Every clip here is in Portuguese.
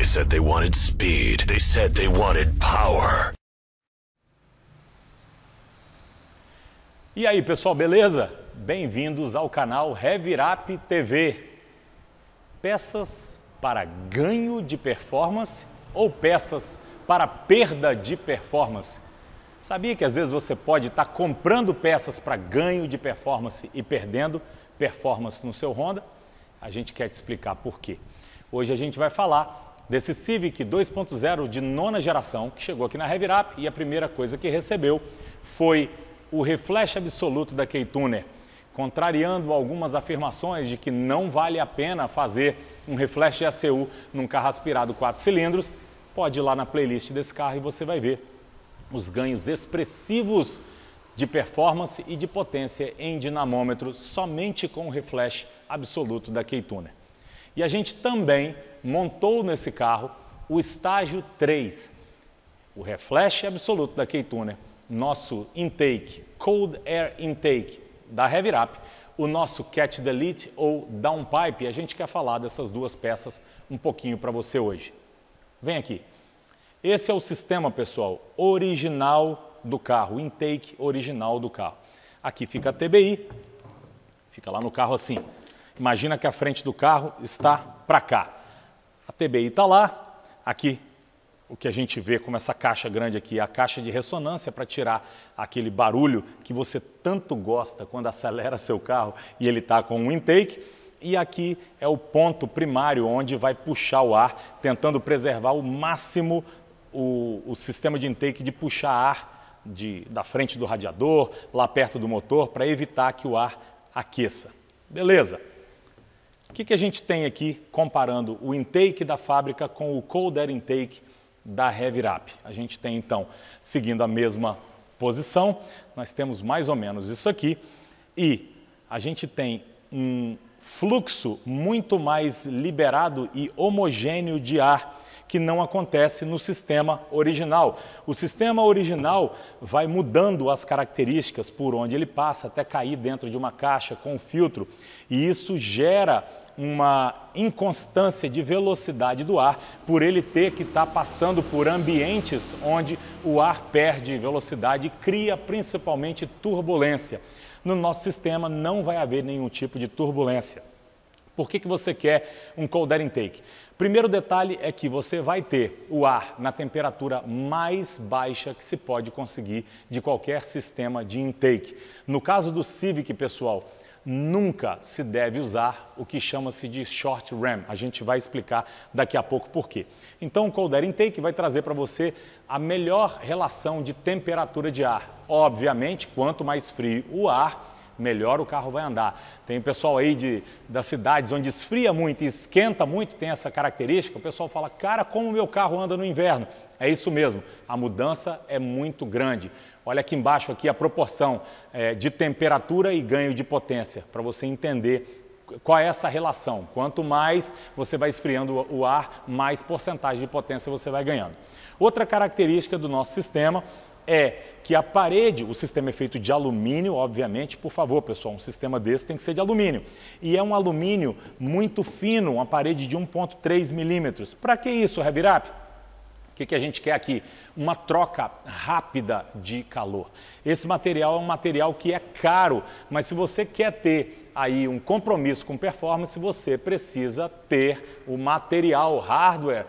They said they wanted speed. They said they wanted power. E aí, pessoal, beleza? Bem-vindos ao canal Revirap TV. Peças para ganho de performance ou peças para perda de performance? Sabia que às vezes você pode estar tá comprando peças para ganho de performance e perdendo performance no seu Honda? A gente quer te explicar por quê. Hoje a gente vai falar desse Civic 2.0 de nona geração, que chegou aqui na Revirap e a primeira coisa que recebeu foi o reflexo absoluto da K-Tuner, contrariando algumas afirmações de que não vale a pena fazer um reflexo de ACU num carro aspirado 4 cilindros. Pode ir lá na playlist desse carro e você vai ver os ganhos expressivos de performance e de potência em dinamômetro somente com o reflash absoluto da K-Tuner. E a gente também montou nesse carro o estágio 3, o reflash absoluto da K-Tuner, nosso intake, cold air intake da Revirap, o nosso catch delete ou downpipe. A gente quer falar dessas duas peças um pouquinho para você hoje. Vem aqui. Esse é o sistema, pessoal, original do carro, o intake original do carro. Aqui fica a TBI, fica lá no carro assim. Imagina que a frente do carro está para cá. TBI está lá, aqui o que a gente vê como essa caixa grande aqui, a caixa de ressonância para tirar aquele barulho que você tanto gosta quando acelera seu carro e ele está com um intake. E aqui é o ponto primário onde vai puxar o ar, tentando preservar o máximo o, o sistema de intake de puxar ar de, da frente do radiador, lá perto do motor, para evitar que o ar aqueça. Beleza? O que, que a gente tem aqui comparando o intake da fábrica com o cold air intake da Revirap? A gente tem então, seguindo a mesma posição, nós temos mais ou menos isso aqui e a gente tem um fluxo muito mais liberado e homogêneo de ar que não acontece no sistema original. O sistema original vai mudando as características por onde ele passa até cair dentro de uma caixa com um filtro e isso gera uma inconstância de velocidade do ar por ele ter que estar tá passando por ambientes onde o ar perde velocidade e cria principalmente turbulência. No nosso sistema não vai haver nenhum tipo de turbulência. Por que, que você quer um cold air intake? Primeiro detalhe é que você vai ter o ar na temperatura mais baixa que se pode conseguir de qualquer sistema de intake. No caso do Civic, pessoal, nunca se deve usar o que chama-se de short RAM. A gente vai explicar daqui a pouco por quê. Então, o cold air intake vai trazer para você a melhor relação de temperatura de ar. Obviamente, quanto mais frio o ar, melhor o carro vai andar. Tem o pessoal aí de, das cidades onde esfria muito e esquenta muito, tem essa característica. O pessoal fala, cara, como o meu carro anda no inverno? É isso mesmo, a mudança é muito grande. Olha aqui embaixo aqui a proporção é, de temperatura e ganho de potência, para você entender qual é essa relação. Quanto mais você vai esfriando o ar, mais porcentagem de potência você vai ganhando. Outra característica do nosso sistema é que a parede, o sistema é feito de alumínio, obviamente, por favor, pessoal, um sistema desse tem que ser de alumínio. E é um alumínio muito fino, uma parede de 1,3 milímetros. Para que isso, Revirap? O que, que a gente quer aqui? Uma troca rápida de calor. Esse material é um material que é caro, mas se você quer ter aí um compromisso com performance, você precisa ter o material, o hardware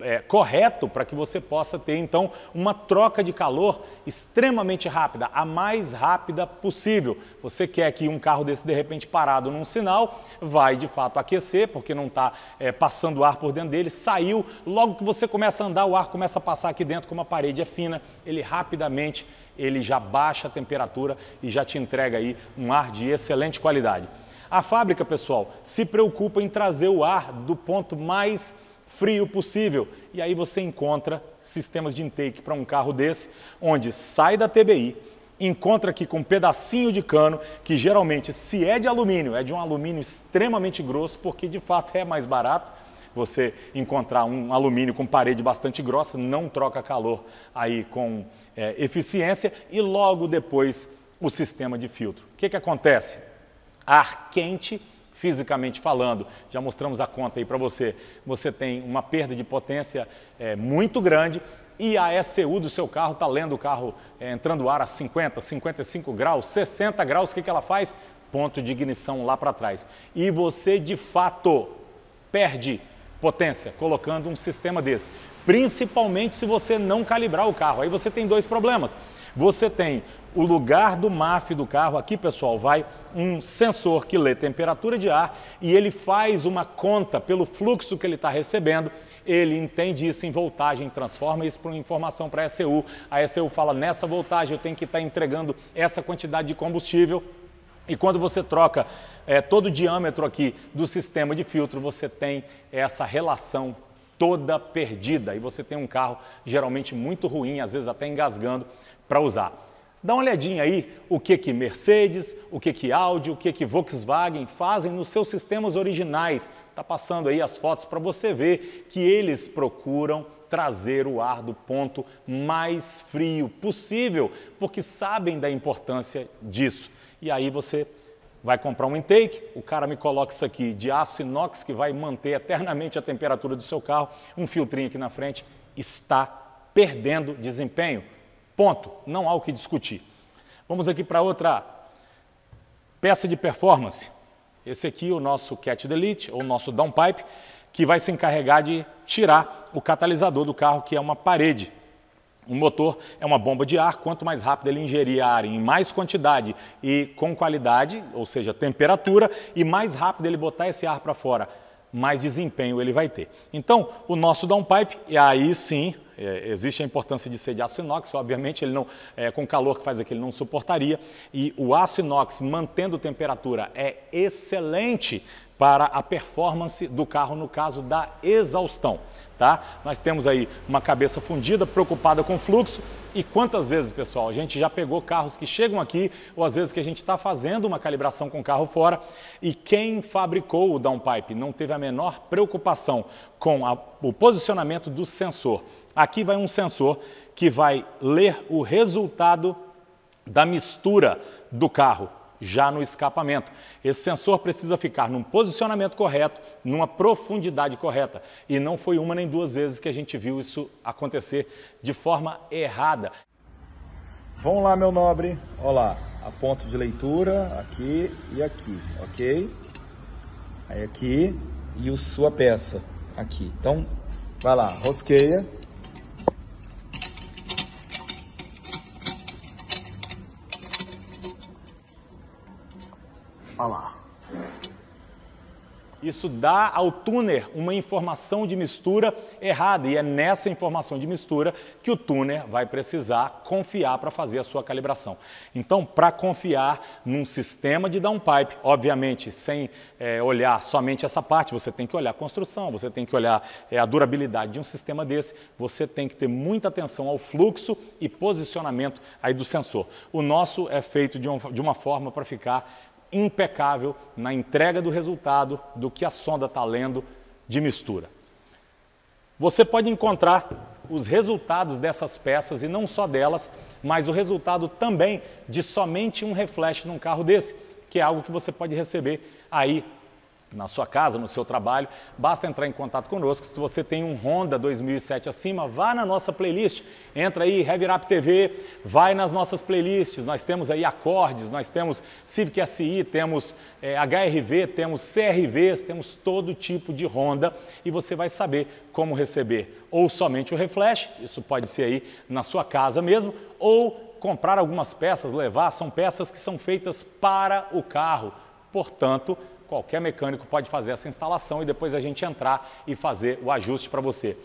é, correto para que você possa ter então uma troca de calor extremamente rápida, a mais rápida possível. Você quer que um carro desse de repente parado num sinal vai de fato aquecer porque não está é, passando ar por dentro dele, saiu, logo que você começa a andar o ar começa a passar aqui dentro como a parede é fina, ele rapidamente ele já baixa a temperatura e já te entrega aí um ar de excelente qualidade. A fábrica, pessoal, se preocupa em trazer o ar do ponto mais frio possível. E aí você encontra sistemas de intake para um carro desse, onde sai da TBI, encontra aqui com um pedacinho de cano, que geralmente, se é de alumínio, é de um alumínio extremamente grosso, porque de fato é mais barato. Você encontrar um alumínio com parede bastante grossa, não troca calor aí com é, eficiência e logo depois o sistema de filtro. O que, que acontece? Ar quente fisicamente falando. Já mostramos a conta aí para você. Você tem uma perda de potência é, muito grande e a ECU do seu carro está lendo o carro é, entrando o ar a 50, 55 graus, 60 graus, o que, que ela faz? Ponto de ignição lá para trás. E você, de fato, perde potência colocando um sistema desse, principalmente se você não calibrar o carro. Aí você tem dois problemas. Você tem o lugar do MAF do carro, aqui pessoal, vai um sensor que lê temperatura de ar e ele faz uma conta pelo fluxo que ele está recebendo, ele entende isso em voltagem, transforma isso para uma informação para a ECU, a ECU fala nessa voltagem eu tenho que estar tá entregando essa quantidade de combustível e quando você troca é, todo o diâmetro aqui do sistema de filtro, você tem essa relação toda perdida e você tem um carro geralmente muito ruim, às vezes até engasgando para usar. Dá uma olhadinha aí o que que Mercedes, o que que Audi, o que que Volkswagen fazem nos seus sistemas originais. Tá passando aí as fotos para você ver que eles procuram trazer o ar do ponto mais frio possível, porque sabem da importância disso. E aí você Vai comprar um intake, o cara me coloca isso aqui de aço inox que vai manter eternamente a temperatura do seu carro, um filtrinho aqui na frente, está perdendo desempenho. Ponto. Não há o que discutir. Vamos aqui para outra peça de performance. Esse aqui é o nosso Cat Delete, ou nosso downpipe, que vai se encarregar de tirar o catalisador do carro, que é uma parede. Um motor é uma bomba de ar, quanto mais rápido ele ingerir ar em mais quantidade e com qualidade, ou seja, temperatura, e mais rápido ele botar esse ar para fora, mais desempenho ele vai ter. Então, o nosso downpipe, e aí sim, é, existe a importância de ser de aço inox, obviamente ele não, é, com o calor que faz aqui ele não suportaria, e o aço inox mantendo temperatura é excelente para a performance do carro no caso da exaustão. Tá? Nós temos aí uma cabeça fundida, preocupada com o fluxo. E quantas vezes, pessoal, a gente já pegou carros que chegam aqui, ou às vezes que a gente está fazendo uma calibração com o carro fora, e quem fabricou o downpipe não teve a menor preocupação com a, o posicionamento do sensor. Aqui vai um sensor que vai ler o resultado da mistura do carro já no escapamento. Esse sensor precisa ficar num posicionamento correto, numa profundidade correta. E não foi uma nem duas vezes que a gente viu isso acontecer de forma errada. Vamos lá, meu nobre. Olá, a ponto de leitura aqui e aqui, ok? Aí aqui e o sua peça aqui. Então, vai lá, rosqueia. falar. Isso dá ao tuner uma informação de mistura errada e é nessa informação de mistura que o tuner vai precisar confiar para fazer a sua calibração. Então, para confiar num sistema de downpipe, obviamente, sem é, olhar somente essa parte, você tem que olhar a construção, você tem que olhar é, a durabilidade de um sistema desse, você tem que ter muita atenção ao fluxo e posicionamento aí do sensor. O nosso é feito de, um, de uma forma para ficar impecável na entrega do resultado do que a sonda está lendo de mistura. Você pode encontrar os resultados dessas peças e não só delas, mas o resultado também de somente um reflexo num carro desse, que é algo que você pode receber aí na sua casa, no seu trabalho, basta entrar em contato conosco. Se você tem um Honda 2007 acima, vá na nossa playlist, entra aí, Revirap TV, vai nas nossas playlists. Nós temos aí acordes, nós temos Civic SI, temos é, eh, HRV, temos CRVs, temos todo tipo de Honda e você vai saber como receber ou somente o reflash, isso pode ser aí na sua casa mesmo, ou comprar algumas peças, levar, são peças que são feitas para o carro. Portanto, qualquer mecânico pode fazer essa instalação e depois a gente entrar e fazer o ajuste para você.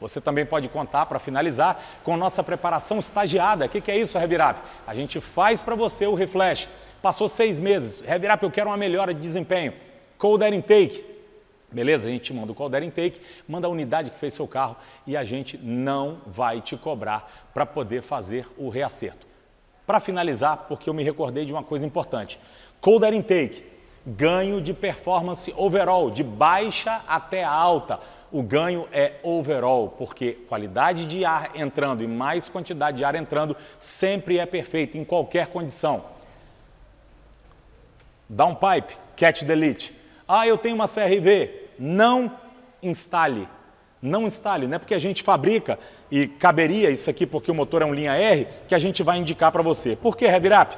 Você também pode contar, para finalizar, com nossa preparação estagiada. O que, que, é isso, Revirap? A gente faz para você o reflash. Passou seis meses. Revirap, eu quero uma melhora de desempenho. Cold Air Intake. Beleza? A gente manda o Cold Air Intake, manda a unidade que fez seu carro e a gente não vai te cobrar para poder fazer o reacerto. Para finalizar, porque eu me recordei de uma coisa importante. Cold Air Intake ganho de performance overall, de baixa até alta. O ganho é overall, porque qualidade de ar entrando e mais quantidade de ar entrando sempre é perfeito, em qualquer condição. Downpipe, catch delete. Ah, eu tenho uma CRV. Não instale. Não instale, não é porque a gente fabrica e caberia isso aqui porque o motor é um linha R que a gente vai indicar para você. Por que, Revirap?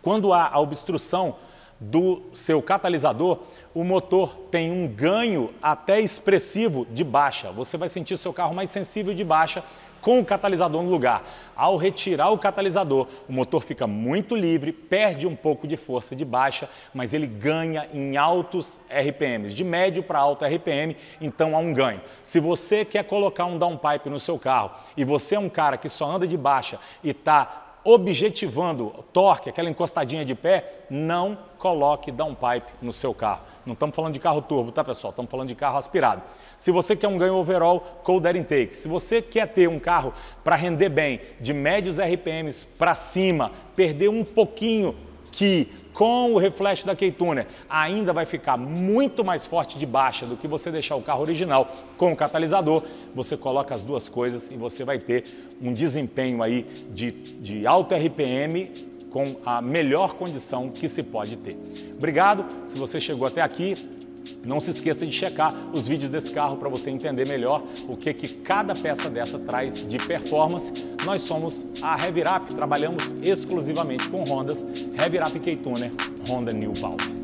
Quando há a obstrução do seu catalisador, o motor tem um ganho até expressivo de baixa. Você vai sentir seu carro mais sensível de baixa com o catalisador no lugar. Ao retirar o catalisador, o motor fica muito livre, perde um pouco de força de baixa, mas ele ganha em altos RPMs, de médio para alto RPM, então há um ganho. Se você quer colocar um downpipe no seu carro e você é um cara que só anda de baixa e está objetivando torque, aquela encostadinha de pé, não coloque downpipe no seu carro. Não estamos falando de carro turbo, tá pessoal? Estamos falando de carro aspirado. Se você quer um ganho overall, cold air intake. Se você quer ter um carro para render bem, de médios RPMs para cima, perder um pouquinho que com o reflexo da Keituna ainda vai ficar muito mais forte de baixa do que você deixar o carro original com o catalisador, você coloca as duas coisas e você vai ter um desempenho aí de, de alto RPM com a melhor condição que se pode ter. Obrigado, se você chegou até aqui, não se esqueça de checar os vídeos desse carro para você entender melhor o que, que cada peça dessa traz de performance. Nós somos a Revirap, trabalhamos exclusivamente com Hondas, Revirap K-Tuner, Honda New Power.